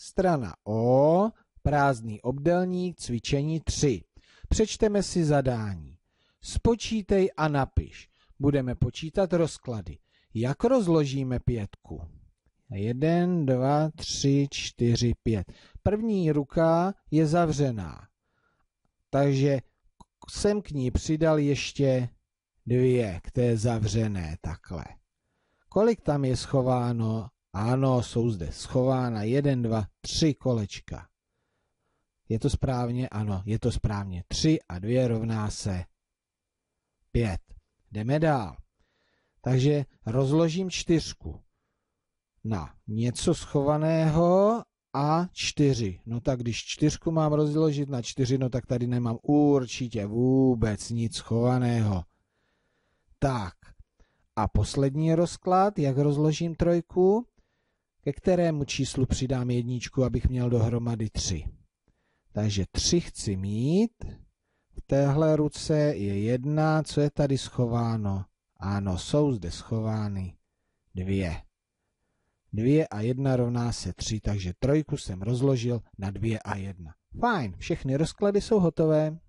strana O, prázdný obdelník, cvičení 3. Přečteme si zadání. Spočítej a napiš. Budeme počítat rozklady. Jak rozložíme pětku? 1, 2, 3, 4, 5. První ruka je zavřená, takže jsem k ní přidal ještě dvě které je zavřené takhle. Kolik tam je schováno ano, jsou zde schována jeden, dva, tři kolečka. Je to správně? Ano, je to správně. Tři a dvě rovná se pět. Jdeme dál. Takže rozložím čtyřku na něco schovaného a čtyři. No tak když čtyřku mám rozložit na čtyři, no tak tady nemám určitě vůbec nic schovaného. Tak. A poslední rozklad, jak rozložím trojku? ke kterému číslu přidám jedničku, abych měl dohromady tři? Takže tři chci mít. V téhle ruce je jedna, co je tady schováno? Ano, jsou zde schovány dvě. Dvě a jedna rovná se tři, takže trojku jsem rozložil na dvě a jedna. Fajn, všechny rozklady jsou hotové.